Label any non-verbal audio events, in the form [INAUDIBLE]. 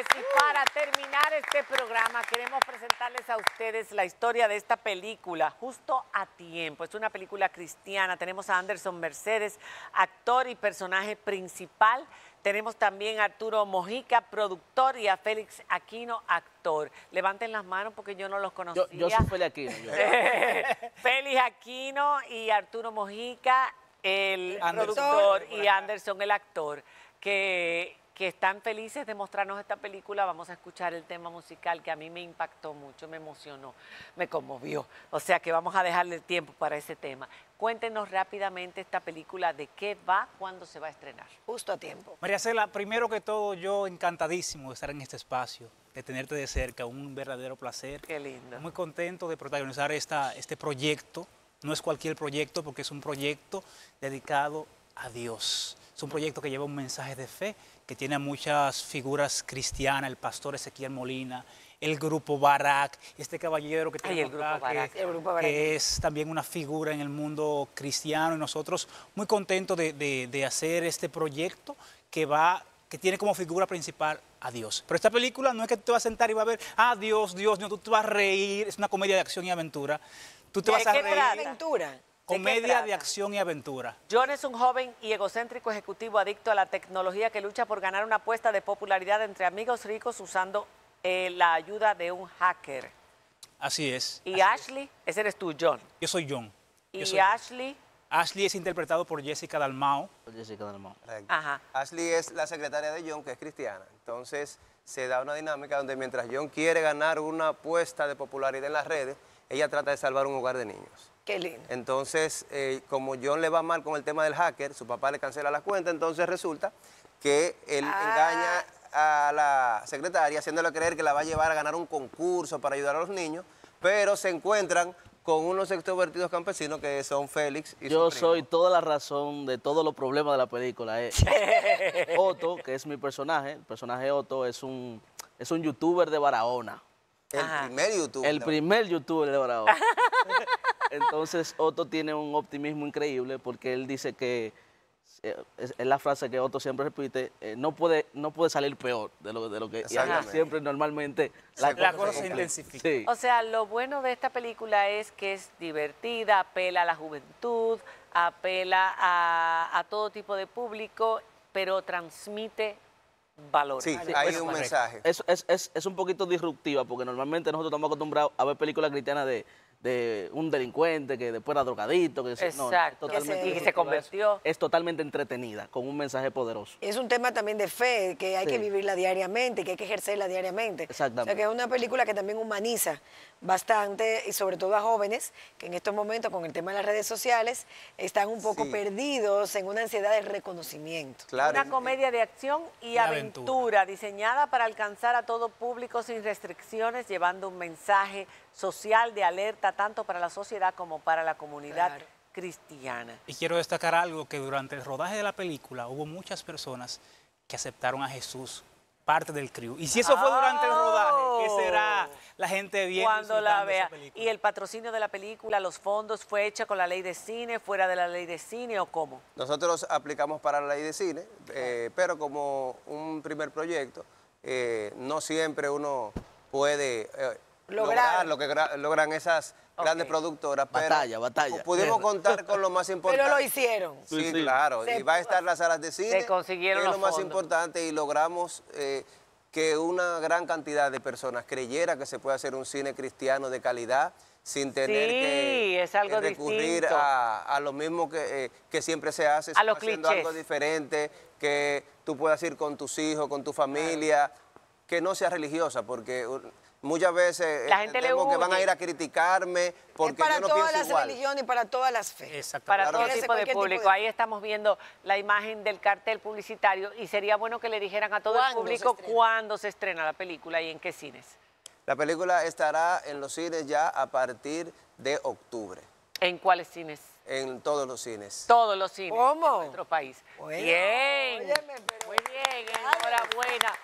y para terminar este programa queremos presentarles a ustedes la historia de esta película, justo a tiempo. Es una película cristiana. Tenemos a Anderson Mercedes, actor y personaje principal. Tenemos también a Arturo Mojica, productor, y a Félix Aquino, actor. Levanten las manos porque yo no los conocía. Yo, soy Félix Aquino. Félix Aquino y Arturo Mojica, el productor, y Anderson, el actor que que están felices de mostrarnos esta película, vamos a escuchar el tema musical que a mí me impactó mucho, me emocionó, me conmovió. O sea que vamos a dejarle tiempo para ese tema. Cuéntenos rápidamente esta película, de qué va, cuándo se va a estrenar. Justo a tiempo. María Cela, primero que todo, yo encantadísimo de estar en este espacio, de tenerte de cerca, un verdadero placer. Qué lindo. Muy contento de protagonizar este proyecto. No es cualquier proyecto porque es un proyecto dedicado a Dios. Es un proyecto que lleva un mensaje de fe, que tiene a muchas figuras cristianas, el pastor Ezequiel Molina, el grupo Barak, este caballero que, tiene el que, es también una figura en el mundo cristiano y nosotros muy contentos de, hacer este proyecto que va que tiene como figura principal a Dios. Pero esta película no es que te vas a sentar y vas a ver, ah, Dios, Dios, no, tú te vas a reír, es una comedia de acción y aventura. Tú te vas a reír. aventura? Comedia de acción y aventura. John es un joven y egocéntrico ejecutivo adicto a la tecnología que lucha por ganar una apuesta de popularidad entre amigos ricos usando eh, la ayuda de un hacker. Así es. Y Ashley, es. ese eres tú, John. Yo soy John. y Ashley. Ashley es interpretado por Jessica Dalmao. Jessica Dalmao. Ajá. Ashley es la secretaria de John, que es cristiana. Entonces se da una dinámica donde mientras John quiere ganar una apuesta de popularidad en las redes, ella trata de salvar un hogar de niños. Qué lindo. Entonces, eh, como John le va mal con el tema del hacker, su papá le cancela la cuenta entonces resulta que él ah. engaña a la secretaria haciéndole creer que la va a llevar a ganar un concurso para ayudar a los niños, pero se encuentran con unos extrovertidos campesinos que son Félix y Yo soy toda la razón de todos los problemas de la película. Eh. [LAUGHS] Otto, que es mi personaje, el personaje Otto es un, es un youtuber de Barahona. El primer youtuber. El primer youtuber de Barahona. [LAUGHS] Entonces Otto tiene un optimismo increíble porque él dice que, eh, es, la frase que Otto siempre repite, eh, no, puede, no puede salir peor de lo, que siempre normalmente la, cosa se, intensifica. O sea, lo bueno de esta película es que es divertida, apela a la juventud, apela a, todo tipo de público, pero transmite valores. Sí, hay un mensaje. Es, es, es, un poquito disruptiva porque normalmente nosotros estamos acostumbrados a ver películas cristianas de de un delincuente que después era drogadito. Que totalmente, que se, convirtió. Es, totalmente entretenida, con un mensaje poderoso. Es un tema también de fe, que hay que vivirla diariamente, que hay que ejercerla diariamente. Exactamente. O que es una película que también humaniza bastante, y sobre todo a jóvenes, que en estos momentos, con el tema de las redes sociales, están un poco perdidos en una ansiedad de reconocimiento. Una comedia de acción y aventura, diseñada para alcanzar a todo público sin restricciones, llevando un mensaje social de alerta tanto para la sociedad como para la comunidad cristiana. Y quiero destacar algo, que durante el rodaje de la película hubo muchas personas que aceptaron a Jesús parte del crew. Y si eso fue durante el rodaje, ¿qué oh. será la gente viene Cuando la vea. Y el patrocinio de la película, los fondos, fue hecha con la ley de cine, fuera de la ley de cine o cómo? Nosotros aplicamos para la ley de cine, eh, pero como un primer proyecto, eh, no siempre uno puede eh, lograr, lo que logran esas grandes productoras. batalla, batalla. Pudimos contar con lo más importante. pero lo hicieron. Sí, claro. y va a estar las salas de cine. Se consiguieron es lo más importante y logramos... Eh, que una gran cantidad de personas creyera que se puede hacer un cine cristiano de calidad sin tener que, eh, recurrir a, lo mismo eh, que, siempre se hace, a los haciendo algo diferente, que tú puedas ir con tus hijos, con tu familia, que no sea religiosa, porque muchas veces la eh, que van a ir a criticarme porque es para todas las religiones y para todas las fe. Exacto. Para todo tipo de público. Ahí estamos viendo la imagen del cartel publicitario y sería bueno que le dijeran a todo el público cuándo se estrena la película y en qué cines. La película estará en los cines ya a partir de octubre. ¿En cuáles cines? En todos los cines. Todos los cines. ¿Cómo? En nuestro país. Muy bien. Muy bien, enhorabuena.